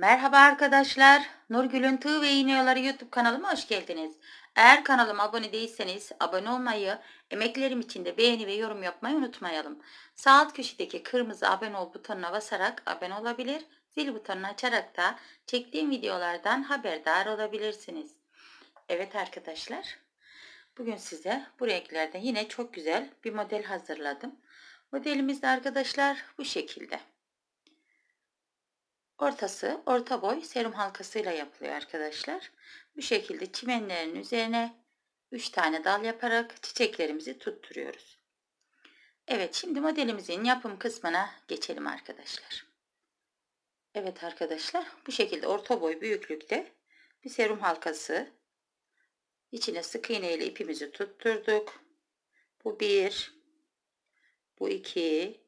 Merhaba arkadaşlar. Nurgül'ün Tığ ve İğneyoları YouTube kanalıma hoş geldiniz. Eğer kanalıma abone değilseniz abone olmayı, emeklerim için de beğeni ve yorum yapmayı unutmayalım. Sağ alt köşedeki kırmızı abone ol butonuna basarak abone olabilir, zil butonunu açarak da çektiğim videolardan haberdar olabilirsiniz. Evet arkadaşlar, bugün size bu renklerden yine çok güzel bir model hazırladım. Modelimiz de arkadaşlar bu şekilde. Ortası orta boy serum halkasıyla yapılıyor arkadaşlar. Bu şekilde çimenlerin üzerine 3 tane dal yaparak çiçeklerimizi tutturuyoruz. Evet şimdi modelimizin yapım kısmına geçelim arkadaşlar. Evet arkadaşlar bu şekilde orta boy büyüklükte bir serum halkası İçine sık iğne ile ipimizi tutturduk. Bu 1 bu 2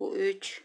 bu 3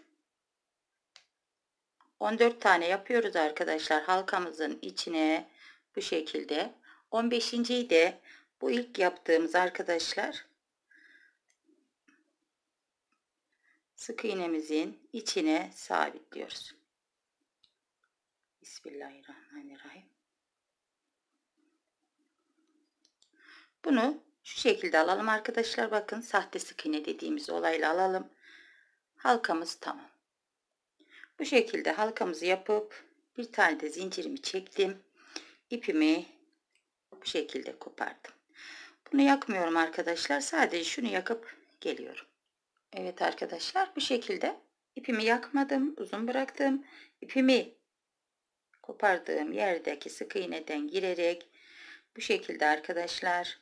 14 tane yapıyoruz arkadaşlar halkamızın içine bu şekilde 15. de bu ilk yaptığımız arkadaşlar sık iğnemizin içine sabitliyoruz. Bismillahirrahmanirrahim. Bunu şu şekilde alalım arkadaşlar. Bakın sahte sık iğne dediğimiz olayla alalım. Halkamız tamam. Bu şekilde halkamızı yapıp bir tane de zincirimi çektim. İpimi bu şekilde kopardım. Bunu yakmıyorum arkadaşlar. Sadece şunu yakıp geliyorum. Evet arkadaşlar bu şekilde ipimi yakmadım. Uzun bıraktım. İpimi kopardığım yerdeki sık iğneden girerek bu şekilde arkadaşlar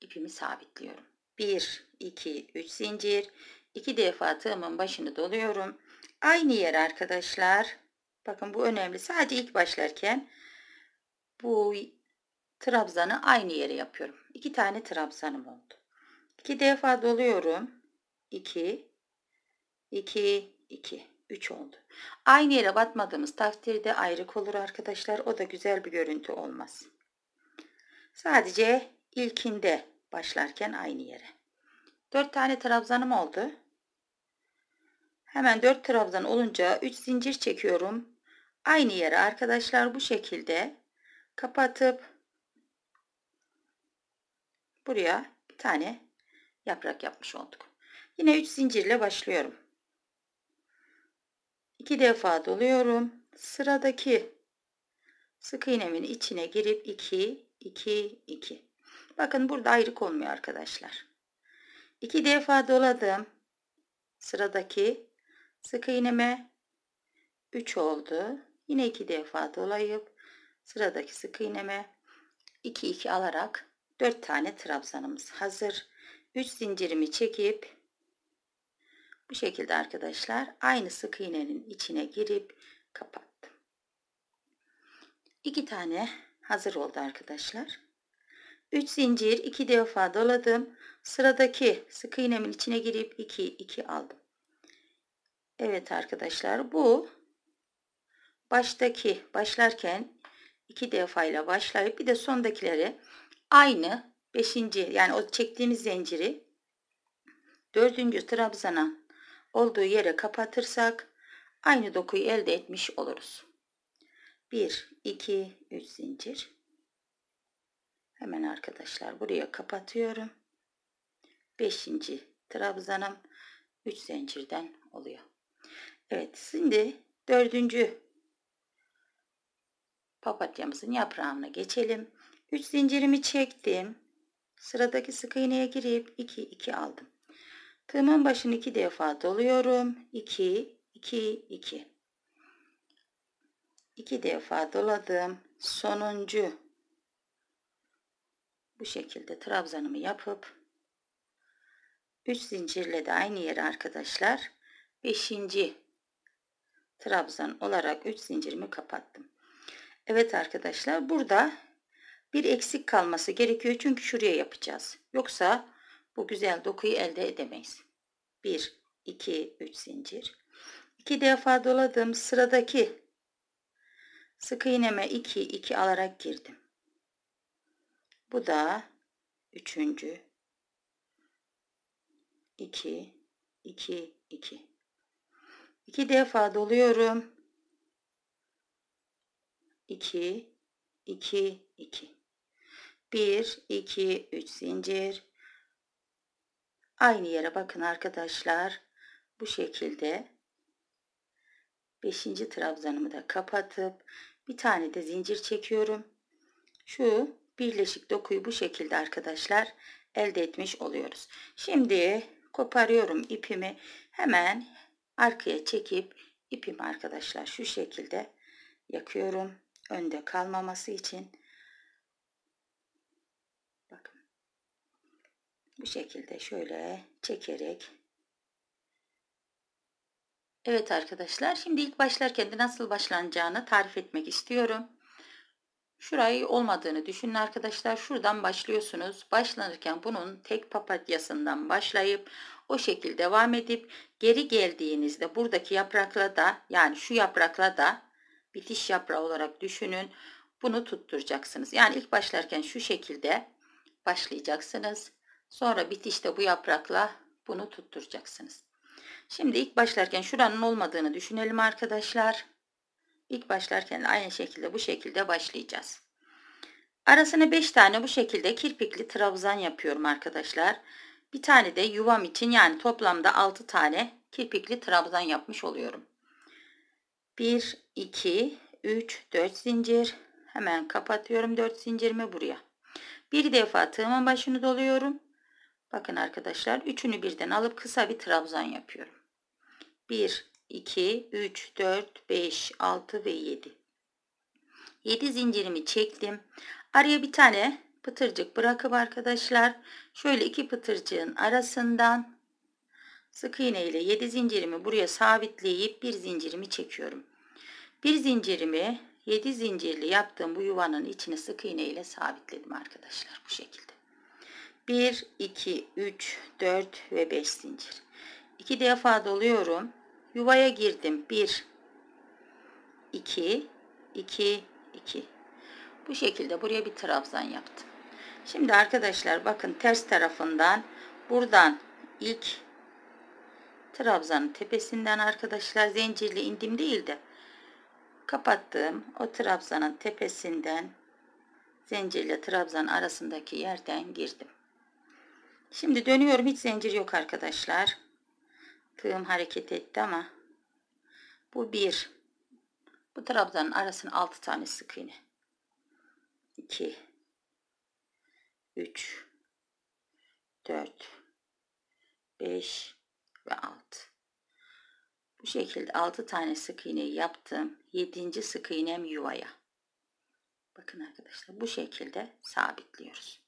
ipimi sabitliyorum. 1, 2, 3 zincir. 2 defa tığımın başını doluyorum. Aynı yer arkadaşlar. Bakın bu önemli. Sadece ilk başlarken bu trabzanı aynı yere yapıyorum. İki tane trabzanım oldu. İki defa doluyorum. 2 iki, iki, üç oldu. Aynı yere batmadığımız takdirde ayrık olur arkadaşlar. O da güzel bir görüntü olmaz. Sadece ilkinde başlarken aynı yere. Dört tane trabzanım oldu. Hemen dört taraftan olunca üç zincir çekiyorum. Aynı yere arkadaşlar bu şekilde kapatıp buraya bir tane yaprak yapmış olduk. Yine üç zincirle başlıyorum. İki defa doluyorum. Sıradaki sık iğnemin içine girip 2 2 2. Bakın burada ayrık olmuyor arkadaşlar. 2 defa doladım. Sıradaki Sık iğneme 3 oldu. Yine 2 defa dolayıp sıradaki sık iğneme 2 2 alarak 4 tane trabzanımız hazır. 3 zincirimi çekip bu şekilde arkadaşlar aynı sık iğnenin içine girip kapattım. 2 tane hazır oldu arkadaşlar. 3 zincir 2 defa doladım. Sıradaki sık iğnemin içine girip 2 2 aldım. Evet arkadaşlar bu baştaki başlarken iki defayla başlayıp bir de sondakileri aynı 5. yani o çektiğimiz zinciri 4. trabzana olduğu yere kapatırsak aynı dokuyu elde etmiş oluruz. 1 2 3 zincir. Hemen arkadaşlar buraya kapatıyorum. 5. trabzanım 3 zincirden oluyor. Evet şimdi dördüncü papatyamızın yaprağına geçelim. 3 zincirimi çektim. Sıradaki sık iğneye girip 2 2 aldım. Tığımın başını 2 defa doluyorum. 2 2 2. 2 defa doladım. Sonuncu bu şekilde trabzanımı yapıp 3 zincirle de aynı yere arkadaşlar 5 trabzan olarak 3 zincirimi kapattım. Evet arkadaşlar burada bir eksik kalması gerekiyor çünkü şuraya yapacağız. Yoksa bu güzel dokuyu elde edemeyiz. 1 2 3 zincir. 2 defa doladım. Sıradaki sık iğneme 2 2 alarak girdim. Bu da 3. 2 2 2 2 defa doluyorum. 2 2 2 1 2 3 zincir aynı yere bakın arkadaşlar bu şekilde 5. trabzanımı da kapatıp bir tane de zincir çekiyorum şu birleşik dokuyu bu şekilde arkadaşlar elde etmiş oluyoruz şimdi koparıyorum ipimi hemen arkaya çekip ipimi arkadaşlar şu şekilde yakıyorum önde kalmaması için bakın bu şekilde şöyle çekerek Evet arkadaşlar şimdi ilk başlarken de nasıl başlanacağını tarif etmek istiyorum Şurayı olmadığını düşünün arkadaşlar. Şuradan başlıyorsunuz. Başlanırken bunun tek papatyasından başlayıp o şekilde devam edip geri geldiğinizde buradaki yaprakla da yani şu yaprakla da bitiş yaprağı olarak düşünün. Bunu tutturacaksınız. Yani ilk başlarken şu şekilde başlayacaksınız. Sonra bitişte bu yaprakla bunu tutturacaksınız. Şimdi ilk başlarken şuranın olmadığını düşünelim arkadaşlar. İlk başlarken aynı şekilde bu şekilde başlayacağız. Arasına 5 tane bu şekilde kirpikli trabzan yapıyorum arkadaşlar. Bir tane de yuvam için yani toplamda 6 tane kirpikli trabzan yapmış oluyorum. 1, 2, 3, 4 zincir. Hemen kapatıyorum 4 zincirimi buraya. Bir defa tığımın başını doluyorum. Bakın arkadaşlar üçünü birden alıp kısa bir trabzan yapıyorum. 1, 2, 3, 4, 5, 6 ve 7. 7 zincirimi çektim. Araya bir tane pıtırcık bırakıp arkadaşlar şöyle iki pıtırcığın arasından sık iğne ile 7 zincirimi buraya sabitleyip bir zincirimi çekiyorum. Bir zincirimi 7 zincirli yaptığım bu yuvanın içine sık iğne ile sabitledim arkadaşlar bu şekilde. 1, 2, 3, 4 ve 5 zincir. 2 defa doluyorum yuvaya girdim. 1 2 2 2 Bu şekilde buraya bir trabzan yaptım. Şimdi arkadaşlar bakın ters tarafından buradan ilk trabzanın tepesinden arkadaşlar zincirli indim değil de kapattığım o trabzanın tepesinden zincirle trabzan arasındaki yerden girdim. Şimdi dönüyorum hiç zincir yok arkadaşlar. Tığım hareket etti ama bu bir. Bu trabzanın arasına altı tane sık iğne. 2 3 4 5 ve 6. Bu şekilde 6 tane sık iğne yaptım. 7. sık iğnem yuvaya. Bakın arkadaşlar bu şekilde sabitliyoruz.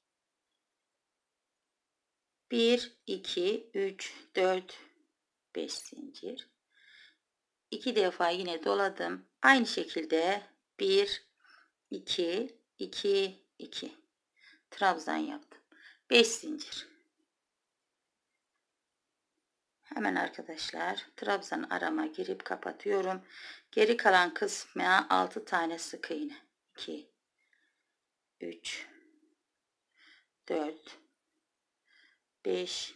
1 2 3 4 5 zincir. 2 defa yine doladım. Aynı şekilde 1 2 2 2 trabzan yaptım. 5 zincir. Hemen arkadaşlar trabzan arama girip kapatıyorum. Geri kalan kısma 6 tane sık iğne. 2 3 4 5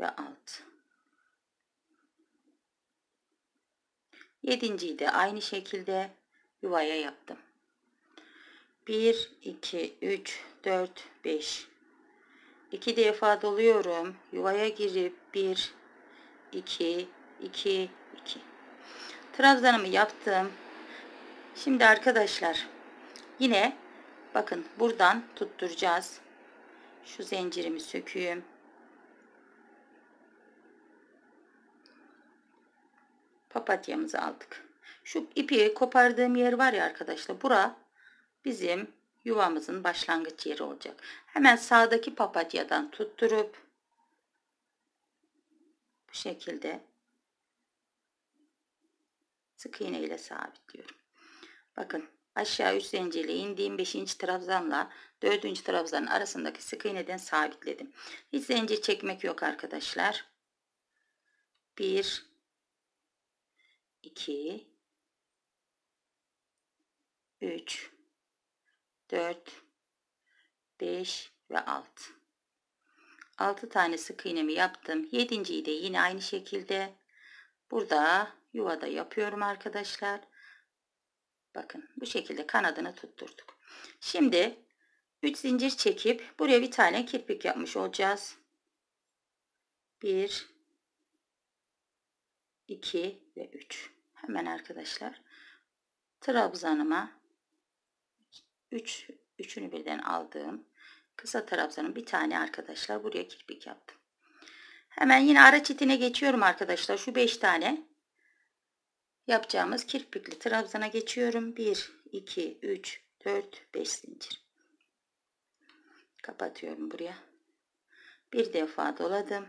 ve 6 Yedinciyi de aynı şekilde yuvaya yaptım. 1, 2, 3, 4, 5. 2 defa doluyorum. Yuvaya girip 1, 2, 2, 2. Trabzanımı yaptım. Şimdi arkadaşlar yine bakın buradan tutturacağız. Şu zincirimi söküyüm. papatyamızı aldık. Şu ipi kopardığım yer var ya arkadaşlar. Bura bizim yuvamızın başlangıç yeri olacak. Hemen sağdaki papatyadan tutturup bu şekilde sık iğne ile sabitliyorum. Bakın aşağı 3 zincirle indiğim 5. trabzanla 4. trabzanın arasındaki sık iğneden sabitledim. Hiç zincir çekmek yok arkadaşlar. 1 2 3 4 5 ve 6 6 tane sık iğnemi yaptım. 7.yi de yine aynı şekilde burada yuvada yapıyorum arkadaşlar. Bakın bu şekilde kanadını tutturduk. Şimdi 3 zincir çekip buraya bir tane kirpik yapmış olacağız. 1 2 ve 3. Hemen arkadaşlar trabzanıma 3 üçünü birden aldığım kısa trabzanın bir tane arkadaşlar buraya kirpik yaptım. Hemen yine ara çitine geçiyorum arkadaşlar. Şu 5 tane yapacağımız kirpikli trabzana geçiyorum. 1 2 3 4 5 zincir. Kapatıyorum buraya. Bir defa doladım.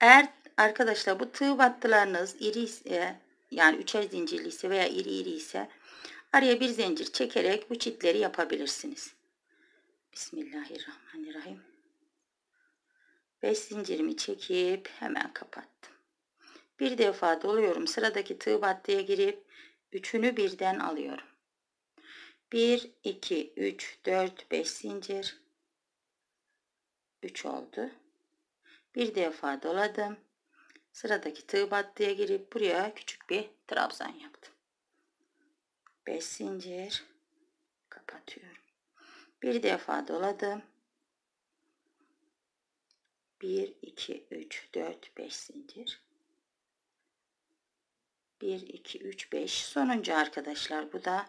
Eğer arkadaşlar bu tığ battılarınız iri ise yani üçer zincirli ise veya iri iri ise araya bir zincir çekerek bu çitleri yapabilirsiniz. Bismillahirrahmanirrahim. 5 zincirimi çekip hemen kapattım. Bir defa doluyorum. Sıradaki tığ battıya girip üçünü birden alıyorum. 1 2 3 4 5 zincir 3 oldu. Bir defa doladım. Sıradaki tığ battıya girip buraya küçük bir trabzan yaptım. 5 zincir kapatıyorum. Bir defa doladım. 1 2 3 4 5 zincir. 1 2 3 5 sonuncu arkadaşlar bu da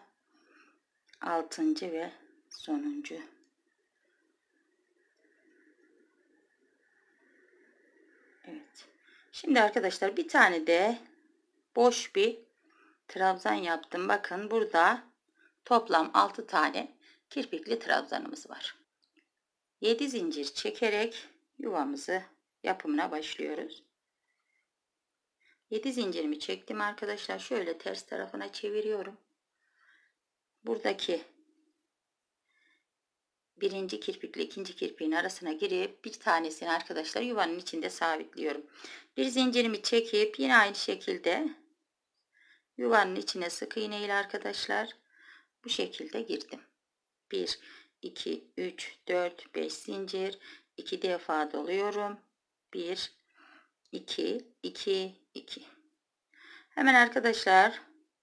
6. ve sonuncu Evet. Şimdi arkadaşlar bir tane de boş bir trabzan yaptım. Bakın burada toplam 6 tane kirpikli trabzanımız var. 7 zincir çekerek yuvamızı yapımına başlıyoruz. 7 zincirimi çektim arkadaşlar. Şöyle ters tarafına çeviriyorum. Buradaki birinci kirpikle ikinci kirpiğin arasına girip bir tanesini arkadaşlar yuvanın içinde sabitliyorum. Bir zincirimi çekip yine aynı şekilde yuvanın içine sık iğne ile arkadaşlar bu şekilde girdim. 1 2 3 4 5 zincir 2 defa doluyorum. 1 2 2 2 Hemen arkadaşlar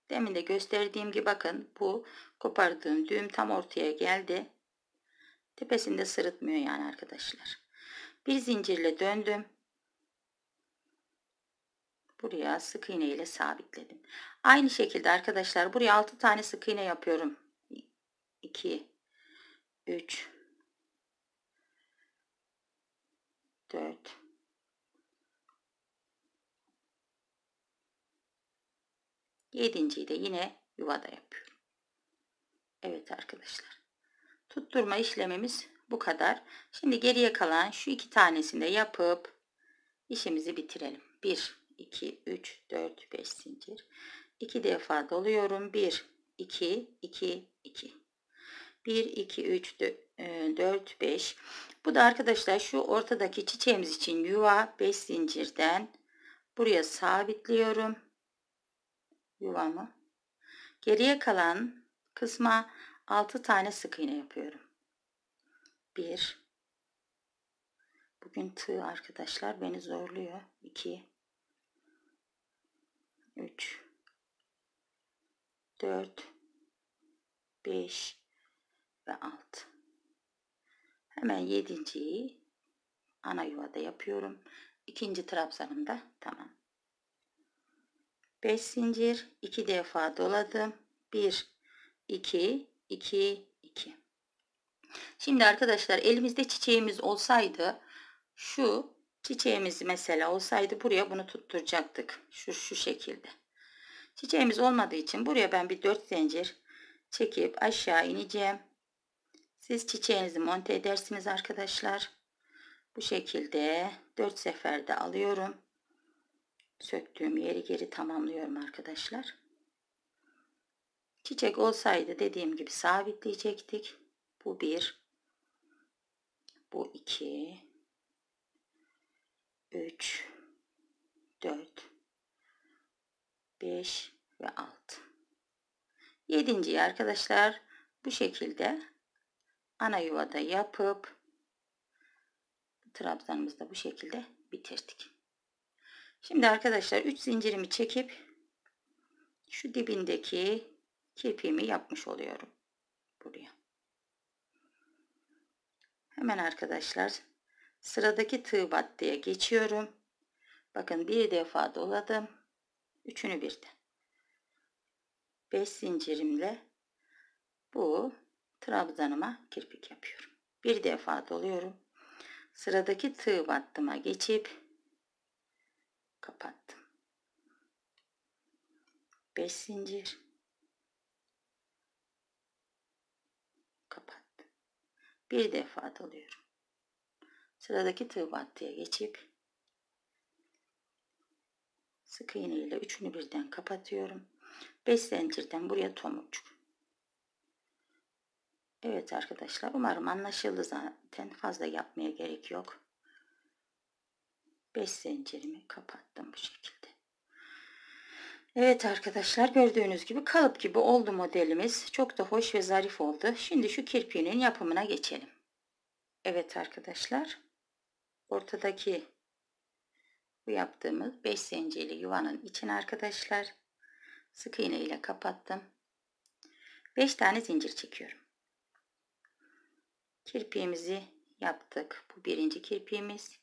demin de gösterdiğim gibi bakın bu kopardığım düğüm tam ortaya geldi. Tepesinde sırıtmıyor yani arkadaşlar. Bir zincirle döndüm. Buraya sık iğne ile sabitledim. Aynı şekilde arkadaşlar buraya 6 tane sık iğne yapıyorum. 2 3 4 7.yi de yine yuvada yapıyorum. Evet arkadaşlar. Tutturma işlemimiz bu kadar. Şimdi geriye kalan şu iki tanesini de yapıp işimizi bitirelim. 1, 2, 3, 4, 5 zincir. 2 defa doluyorum. 1, 2, 2, 2. 1, 2, 3, 4, 5. Bu da arkadaşlar şu ortadaki çiçeğimiz için yuva 5 zincirden buraya sabitliyorum. Yuvamı. Geriye kalan kısma 6 tane sık iğne yapıyorum. 1 Bugün tığ arkadaşlar beni zorluyor. 2 3 4 5 ve 6 hemen 7. ana yuvada yapıyorum ikinci trabzanım da tamam 5 zincir 2 defa doladım 1 2 2, 2. Şimdi arkadaşlar elimizde çiçeğimiz olsaydı şu çiçeğimiz mesela olsaydı buraya bunu tutturacaktık. Şu, şu şekilde. Çiçeğimiz olmadığı için buraya ben bir 4 zincir çekip aşağı ineceğim. Siz çiçeğinizi monte edersiniz arkadaşlar. Bu şekilde 4 seferde alıyorum. Söktüğüm yeri geri tamamlıyorum arkadaşlar. Çiçek olsaydı dediğim gibi sabitleyecektik. Bu bir. Bu iki. Üç. Dört. Beş ve altı. Yedinciyi arkadaşlar bu şekilde ana yuvada yapıp trabzanımızı da bu şekilde bitirdik. Şimdi arkadaşlar 3 zincirimi çekip şu dibindeki kirpiğimi yapmış oluyorum buraya. Hemen arkadaşlar sıradaki tığ battıya geçiyorum. Bakın bir defa doladım. Üçünü birden. 5 zincirimle bu trabzanıma kirpik yapıyorum. Bir defa doluyorum. Sıradaki tığ battıma geçip kapattım. 5 zincir bir defa doluyorum. Sıradaki tığ battıya geçip sık iğne ile üçünü birden kapatıyorum. 5 zincirden buraya tomurcuk. Evet arkadaşlar umarım anlaşıldı zaten fazla yapmaya gerek yok. 5 zincirimi kapattım bu şekilde. Evet arkadaşlar gördüğünüz gibi kalıp gibi oldu modelimiz. Çok da hoş ve zarif oldu. Şimdi şu kirpiğinin yapımına geçelim. Evet arkadaşlar. Ortadaki bu yaptığımız 5 zincirli yuvanın içine arkadaşlar sık iğne ile kapattım. 5 tane zincir çekiyorum. Kirpiğimizi yaptık. Bu birinci kirpiğimiz.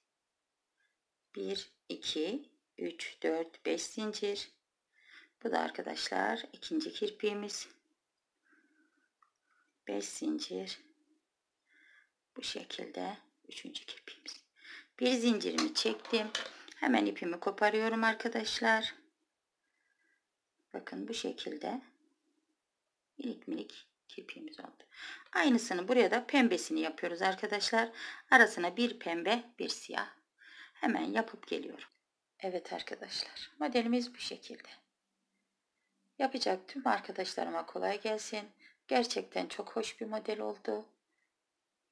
1, 2, 3, 4, 5 zincir. Bu da arkadaşlar ikinci kirpiğimiz. 5 zincir. Bu şekilde üçüncü kirpiğimiz. Bir zincirimi çektim. Hemen ipimi koparıyorum arkadaşlar. Bakın bu şekilde minik minik kirpiğimiz oldu. Aynısını buraya da pembesini yapıyoruz arkadaşlar. Arasına bir pembe bir siyah. Hemen yapıp geliyorum. Evet arkadaşlar modelimiz bu şekilde. Yapacak tüm arkadaşlarıma kolay gelsin. Gerçekten çok hoş bir model oldu.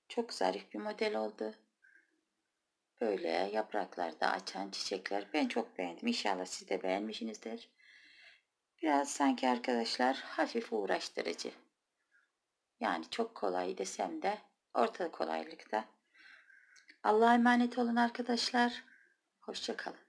Çok zarif bir model oldu. Böyle yapraklarda açan çiçekler. Ben çok beğendim. İnşallah siz de beğenmişsinizdir. Biraz sanki arkadaşlar hafif uğraştırıcı. Yani çok kolay desem de orta kolaylıkta. Allah'a emanet olun arkadaşlar. Hoşçakalın.